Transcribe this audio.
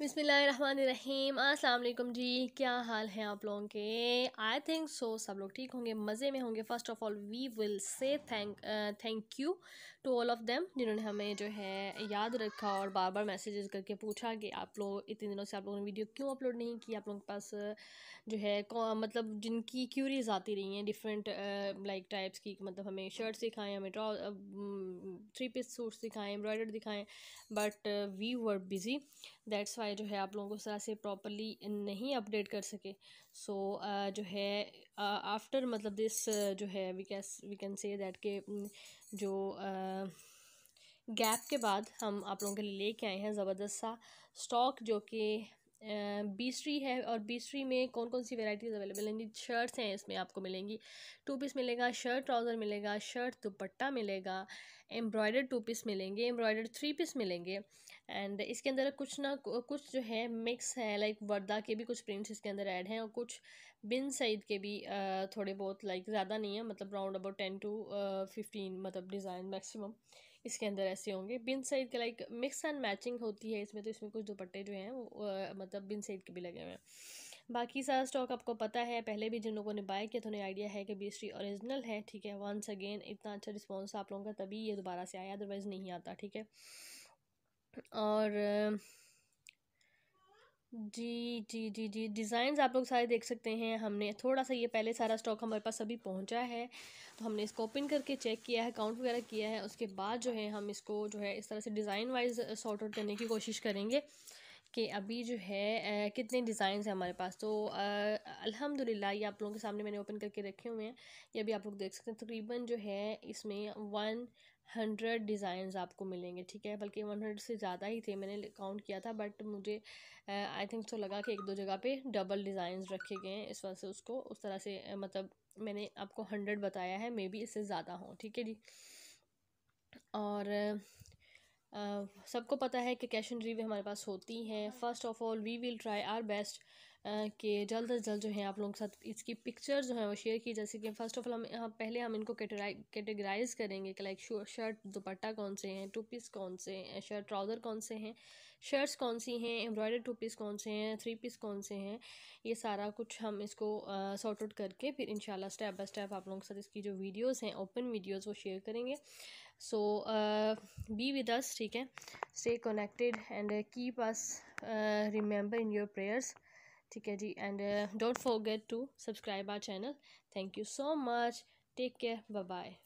बिसमीम अल्लाम जी क्या हाल है आप लोगों के आई थिंक सो सब लोग ठीक होंगे मज़े में होंगे first of all we will say thank thank you to all of them जिन्होंने हमें जो है याद रखा और बार बार मैसेजेस करके पूछा कि आप लोग इतने दिनों से आप लोगों ने वीडियो क्यों अपलोड नहीं की आप लोगों के पास uh, जो है मतलब जिनकी क्यूरीज आती रही हैं डिफरेंट लाइक टाइप्स की मतलब हमें शर्ट दिखाएँ हमें ड्रॉ थ्री पीस सूट दिखाएँ एम्ब्रॉयडर दिखाएँ but we were busy that's why wifi जो है आप लोगों को इस तरह से प्रॉपरली नहीं अपडेट कर सके सो so, uh, जो है आफ्टर uh, मतलब दिस जो है we case we can say that के जो गैप के बाद हम आप लोगों के लिए लेके आए हैं ज़बरदस्त सा स्टॉक जो कि बीसरी है और बीसरी में कौन कौन सी वेराइटीज़ अवेलेबल हैं जी शर्ट्स हैं इसमें आपको मिलेंगी टू पीस मिलेगा शर्ट ट्राउज़र मिलेगा शर्ट दुपट्टा मिलेगा एम्ब्रॉयडर्ड टू पीस मिलेंगे एम्ब्रॉयडर्ड थ्री पीस मिलेंगे एंड इसके अंदर कुछ ना कुछ जो है मिक्स है लाइक वर्दा के भी कुछ प्रिंट्स इसके अंदर ऐड हैं और कुछ बिन सईद के भी थोड़े बहुत लाइक ज़्यादा नहीं है मतलब round about ten to fifteen मतलब डिज़ाइन मैक्सिमम इसके अंदर ऐसे होंगे बिन साइड के लाइक मिक्स एंड मैचिंग होती है इसमें तो इसमें कुछ दुपट्टे जो हैं वो मतलब बिन साइड के भी लगे हुए हैं बाकी सारा स्टॉक आपको पता है पहले भी जिन लोगों ने बाय किया तो उन्हें आइडिया है कि बीसरी ओरिजिनल है ठीक है वंस अगेन इतना अच्छा रिस्पॉन्स आप लोगों का तभी ये दोबारा से आया अदरवाइज़ नहीं आता ठीक है और जी जी जी जी डिज़ाइंस आप लोग सारे देख सकते हैं हमने थोड़ा सा ये पहले सारा स्टॉक हमारे पास अभी पहुंचा है तो हमने इसको ओपन करके चेक किया है काउंट वगैरह किया है उसके बाद जो है हम इसको जो है इस तरह से डिज़ाइन वाइज सॉर्ट आउट करने की कोशिश करेंगे कि अभी जो है आ, कितने डिज़ाइंस हैं हमारे पास तो अल्हम्दुलिल्लाह ये आप लोगों के सामने मैंने ओपन करके रखे हुए हैं ये भी आप लोग देख सकते हैं तकरीबन जो है इसमें वन हंड्रेड डिज़ाइंस आपको मिलेंगे ठीक है बल्कि वन हंड्रेड से ज़्यादा ही थे मैंने काउंट किया था बट मुझे आई थिंक सो लगा कि एक दो जगह पे डबल डिज़ाइंस रखे गए हैं इस वजह से उसको उस तरह से मतलब मैंने आपको हंड्रेड बताया है मे बी इससे ज़्यादा हों ठीक है जी और सबको पता है कि कैश एंड रिव्यू हमारे पास होती हैं first of all we will try our best कि जल्द अज जल्द जो है आप लोगों के साथ इसकी पिक्चर जो है वो शेयर की जैसे कि फ़र्स्ट ऑफ ऑल हम यहाँ पहले हम इनको कैटेगराइज करेंगे कि लाइक शर्ट दुपट्टा कौन से हैं टू पीस कौन से हैं शर्ट ट्राउज़र कौन से हैं शर्ट्स कौन सी हैं एम्ब्रॉयडर टू पीस कौन से हैं थ्री पीस कौन से हैं ये सारा कुछ हम इसको सॉर्ट आउट करके फिर शाला स्टेप बाय स्टेप आप लोगों के साथ इसकी जो वीडियोज़ हैं ओपन वीडियोज वो शेयर करेंगे सो बी विद अस ठीक है stay connected and keep us remember in your prayers ठीक है जी and don't forget to subscribe our channel thank you so much take care bye